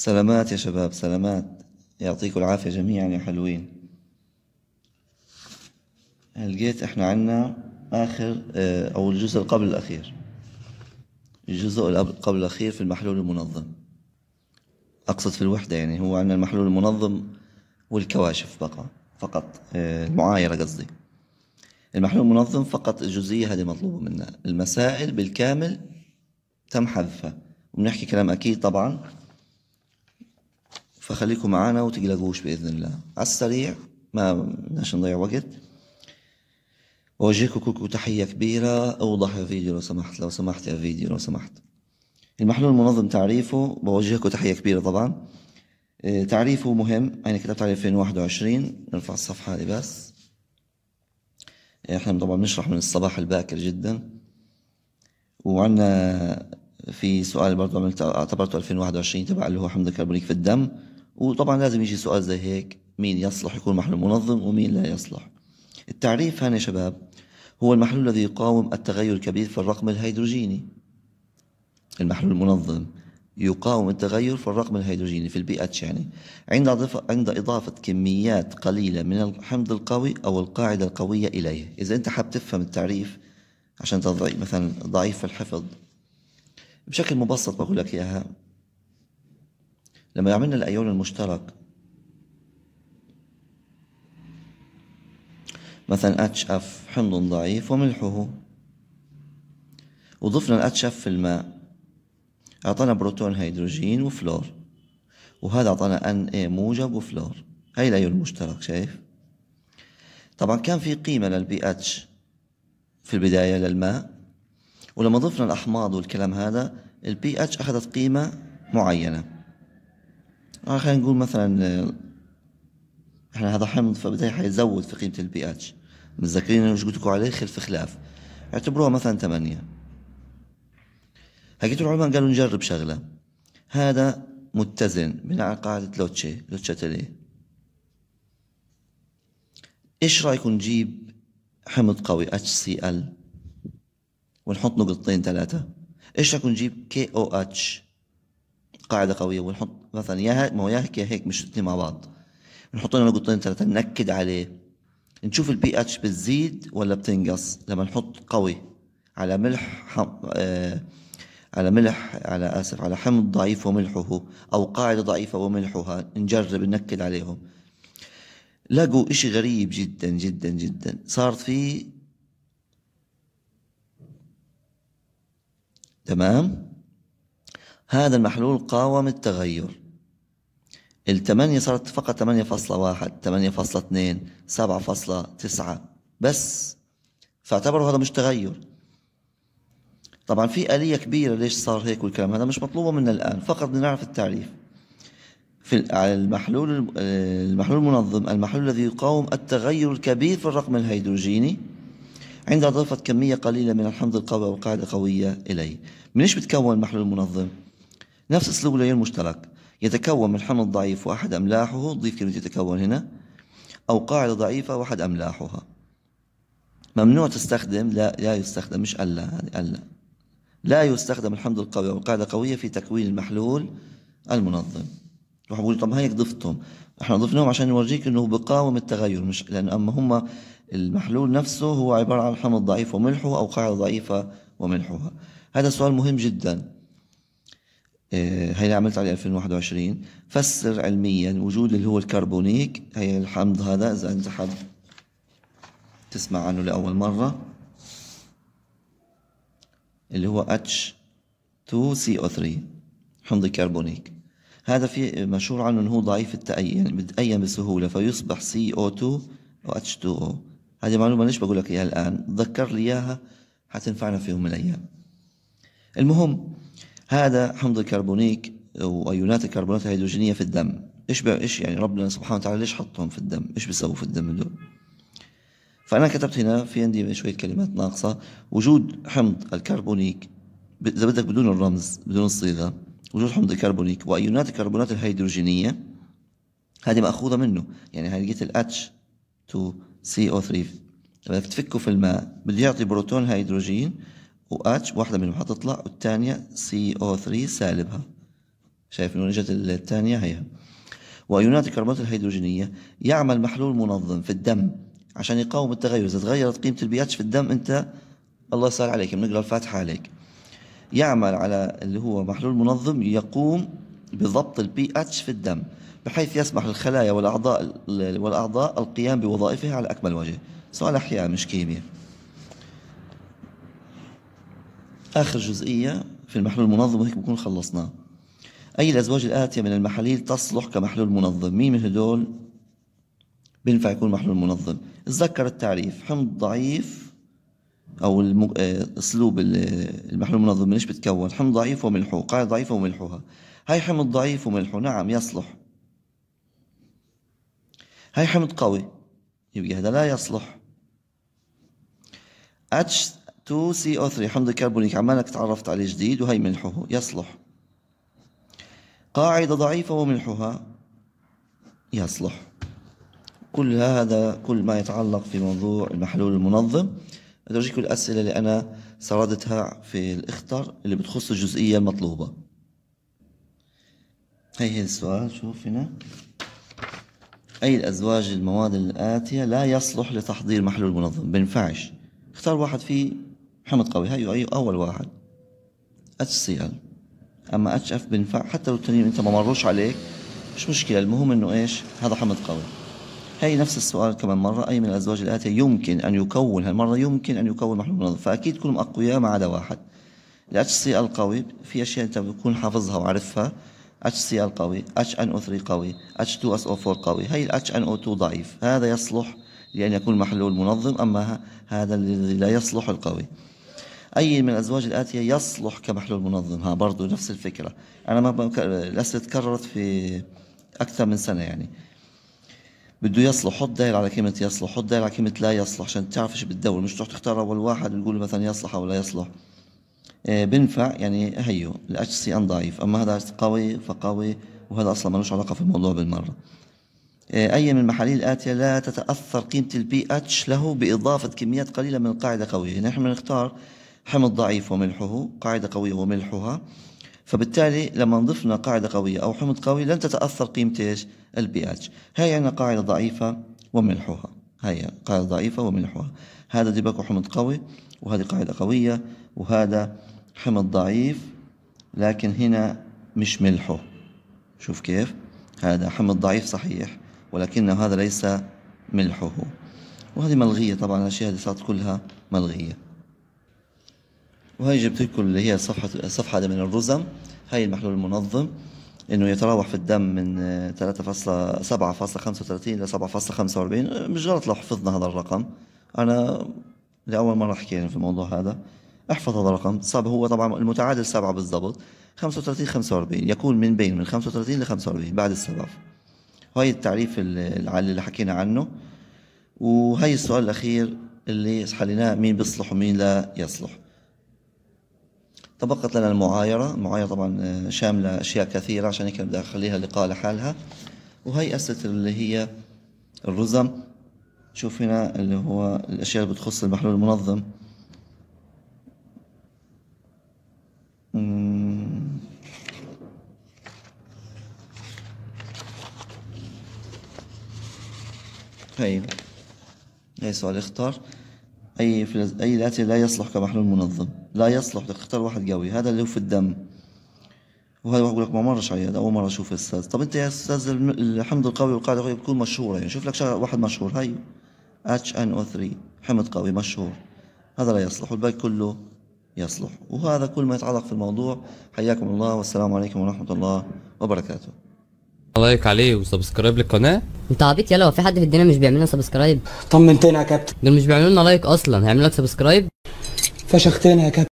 سلامات يا شباب سلامات يعطيكم العافية جميعا يا حلوين لقيت احنا عنا آخر آه، أو الجزء قبل الأخير الجزء قبل الأخير في المحلول المنظم أقصد في الوحدة يعني هو عنا المحلول المنظم والكواشف بقى فقط آه، المعايرة قصدي المحلول المنظم فقط الجزئية هذه مطلوبة منا المسائل بالكامل تم حذفها وبنحكي كلام أكيد طبعا فخليكم معانا وتقلقوش باذن الله على السريع ما بدناش نضيع وقت أوجهكم تحية كبيرة أوضح يا فيديو لو سمحت لو سمحت يا فيديو لو سمحت المحلول المنظم تعريفه بوجهكم تحية كبيرة طبعا آه، تعريفه مهم أنا كتبت عليه 2021 نرفع الصفحة هذه بس آه، احنا طبعا بنشرح من الصباح الباكر جدا وعندنا في سؤال برضه عملته اعتبرته 2021 تبع اللي هو حمض الكربونيك في الدم وطبعا لازم يجي سؤال زي هيك مين يصلح يكون محلول منظم ومين لا يصلح التعريف هنا يا شباب هو المحلول الذي يقاوم التغير الكبير في الرقم الهيدروجيني المحلول المنظم يقاوم التغير في الرقم الهيدروجيني في البي اتش يعني عند عند اضافه كميات قليله من الحمض القوي او القاعده القويه اليه اذا انت حاب تفهم التعريف عشان مثلا ضعيف في الحفظ بشكل مبسط بقول لك اياها لما عملنا الايون المشترك مثلا اتش اف حمض ضعيف وملحه وضفنا الاتش اف في الماء اعطانا بروتون هيدروجين وفلور وهذا اعطانا ان اي موجب وفلور هاي الايون المشترك شايف طبعا كان في قيمه للبي اتش في البدايه للماء ولما ضفنا الاحماض والكلام هذا البي اتش اخذت قيمه معينه اه خلينا نقول مثلا آه، احنا هذا حمض فبالتالي حيزود في قيمه البي اتش متذكرين ايش قلت لكم عليه خلف خلاف اعتبروها مثلا 8 هكذا العلماء قالوا نجرب شغله هذا متزن بناء على قاعده لوتشي لوتشاتيلي ايش رايكم نجيب حمض قوي HCl ونحط نقطتين ثلاثه ايش رايكم نجيب KOH قاعده قويه ونحط مثلا يا ما هو يا هيك يا هيك مش الاثنين مع بعض بنحط لنا نقطتين طيب، ثلاثه ننكد عليه نشوف البي اتش بتزيد ولا بتنقص لما نحط قوي على ملح حم... آه... على ملح على اسف على حمض ضعيف وملحه او قاعده ضعيفه وملحها نجرب ننكد عليهم لقوا إشي غريب جدا جدا جدا صار في تمام هذا المحلول قاوم التغير الثمانية صارت فقط 8.1 8.2 7.9 بس فاعتبروا هذا مش تغير طبعا في آلية كبيرة ليش صار هيك والكلام هذا مش مطلوبة منا الآن فقط نعرف التعريف في المحلول آه، المحلول المنظم المحلول الذي يقاوم التغير الكبير في الرقم الهيدروجيني عند إضافة كمية قليلة من الحمض القوي أو قاعدة قوية إليه من إيش بتكون المحلول المنظم؟ نفس أسلوب العيون المشترك يتكون من حمض ضعيف وأحد أملاحه ضيف كلمة يتكون هنا أو قاعدة ضعيفة وأحد أملاحها ممنوع تستخدم لا لا يستخدم مش ألا هذه ألا لا يستخدم الحمض القوي أو القاعدة القوية في تكوين المحلول المنظم راح بقول طب هيك ضفتهم احنا ضفناهم عشان نورجيك انه بقاوم التغير مش لان اما هم المحلول نفسه هو عباره عن حمض ضعيف وملحه او قاعده ضعيفه وملحها هذا سؤال مهم جدا آه، هي اللي عملت عليه 2021 فسر علميا وجود اللي هو الكربونيك هي الحمض هذا اذا انت حاب تسمع عنه لاول مره اللي هو اتش 2 co 3 حمض كربونيك هذا في مشهور عنه انه هو ضعيف التأين يعني بتأين بسهوله فيصبح CO2 او H2O هذه معلومه ليش بقول لك اياها الان تذكر لي اياها حتنفعنا في يوم من الايام المهم هذا حمض الكربونيك وايونات الكربونات الهيدروجينيه في الدم ايش ايش يعني ربنا سبحانه وتعالى ليش حطهم في الدم ايش بيسووا في الدم دول فانا كتبت هنا في عندي شويه كلمات ناقصه وجود حمض الكربونيك اذا بدك بدون الرمز بدون الصيغه وجود حمض الكربونيك وايونات الكربونات الهيدروجينيه هذه ماخوذه منه يعني هاي لقيت الاتش 2 CO3 بدك تفكه في الماء بده يعطي بروتون هيدروجين واتش واحدة منهم حتطلع والتانية CO3 سالبها شايف انه اجت التانية هي وأيونات الكربونات الهيدروجينية يعمل محلول منظم في الدم عشان يقاوم التغير إذا تغيرت قيمة البي اتش في الدم أنت الله يسهل عليك بنقرا الفاتحة عليك يعمل على اللي هو محلول منظم يقوم بضبط البي اتش في الدم بحيث يسمح للخلايا والأعضاء والأعضاء القيام بوظائفها على أكمل وجه سؤال أحياء مش كيمياء آخر جزئية في المحلول المنظم وهيك بكون خلصناه أي الأزواج الآتية من المحاليل تصلح كمحلول منظم مين من هدول بينفع يكون محلول منظم تذكر التعريف حمض ضعيف أو آه، أسلوب المحلول المنظم من إيش بتكون حمض ضعيف وملحه قاعدة ضعيفة وملحوها هاي حمض ضعيف وملحه نعم يصلح هاي حمض قوي يبقى هذا لا يصلح اتش 2 co 3 حمض الكربونيك عمالك تعرفت عليه جديد وهي ملحه يصلح قاعدة ضعيفة وملحها يصلح كل هذا كل ما يتعلق في موضوع المحلول المنظم أرجيكم الأسئلة اللي أنا سردتها في الإخطر اللي بتخص الجزئية المطلوبة هي هي السؤال شوف هنا أي الأزواج المواد الآتية لا يصلح لتحضير محلول منظم بنفعش اختار واحد فيه حمض قوي هاي اول واحد اتش سي ال اما اتش اف بينفع حتى لو التنين انت ما مروش عليك مش مشكله المهم انه ايش هذا حمض قوي هي نفس السؤال كمان مرة أي من الأزواج الآتية يمكن أن يكون هالمرة يمكن أن يكون محلول منظم فأكيد كلهم أقوياء ما عدا واحد الاتش سي ال قوي في أشياء أنت بتكون حافظها وعارفها اتش سي ال قوي اتش ان او 3 قوي اتش 2 اس او 4 قوي هي الاتش ان او 2 ضعيف هذا يصلح لأن يكون محلول منظم أما هذا الذي لا يصلح القوي أي من الأزواج الآتية يصلح كمحلول منظم ها برضو نفس الفكرة أنا ما الأسئلة تكررت في أكثر من سنة يعني بده يصلح حط داير على كلمة يصلح حط داير على كلمة لا يصلح عشان تعرف ايش بتدور مش تروح تختار أول واحد وتقول مثلا يصلح أو لا يصلح آه، بنفع يعني هيو الاتش سي ان ضعيف أما هذا قوي فقوي وهذا أصلا ملوش علاقة في الموضوع بالمرة آه، أي من المحاليل الآتية لا تتأثر قيمة البي اتش له بإضافة كميات قليلة من القاعدة قوية نحن بنختار حمض ضعيف وملحه قاعدة قوية وملحها فبالتالي لما نضفنا قاعدة قوية أو حمض قوي لن تتأثر قيمة إيش البي اتش هاي عندنا قاعدة ضعيفة وملحها هاي قاعدة ضعيفة وملحها هذا دباكو حمض قوي وهذه قاعدة قوية وهذا حمض ضعيف لكن هنا مش ملحه شوف كيف هذا حمض ضعيف صحيح ولكنه هذا ليس ملحه وهذه ملغية طبعا الأشياء هذه صارت كلها ملغية وهي جبت لكم اللي هي صفحة صفحة من الرزم هاي المحلول المنظم انه يتراوح في الدم من 3.7.35 ل 7.45 مش غلط لو حفظنا هذا الرقم انا لاول مره احكي يعني في الموضوع هذا احفظ هذا الرقم صعب هو طبعا المتعادل 7 بالضبط 35 45 يكون من بين من 35 ل 45 بعد السبعة وهي التعريف العالي اللي حكينا عنه وهي السؤال الاخير اللي حليناه مين بيصلح ومين لا يصلح طبقت لنا المعايرة المعايرة طبعا آه، شاملة أشياء كثيرة عشان هيك بدي أخليها لقاء لحالها وهي أسئلة اللي هي الرزم شوف هنا اللي هو الأشياء اللي بتخص المحلول المنظم هاي هاي سؤال اختار أي فلز... أي الآتي لا يصلح كمحلول منظم لا يصلح بدك تختار واحد قوي هذا اللي هو في الدم وهذا بقول لك ما مرة شيء هذا أول مرة أشوف أستاذ طب أنت يا أستاذ الحمض القوي والقاعدة القوية بتكون مشهورة يعني شوف لك شغل واحد مشهور هي HNO3 حمض قوي مشهور هذا لا يصلح والباقي كله يصلح وهذا كل ما يتعلق في الموضوع حياكم الله والسلام عليكم ورحمة الله وبركاته لايك عليه وسبسكرايب للقناه انت عبيط يلا هو في حد في الدنيا مش بيعمل لنا سبسكرايب طمنتنا يا كابتن دول مش بيعملوا لنا لايك اصلا هيعملوا لك سبسكرايب فشختنا يا كابتن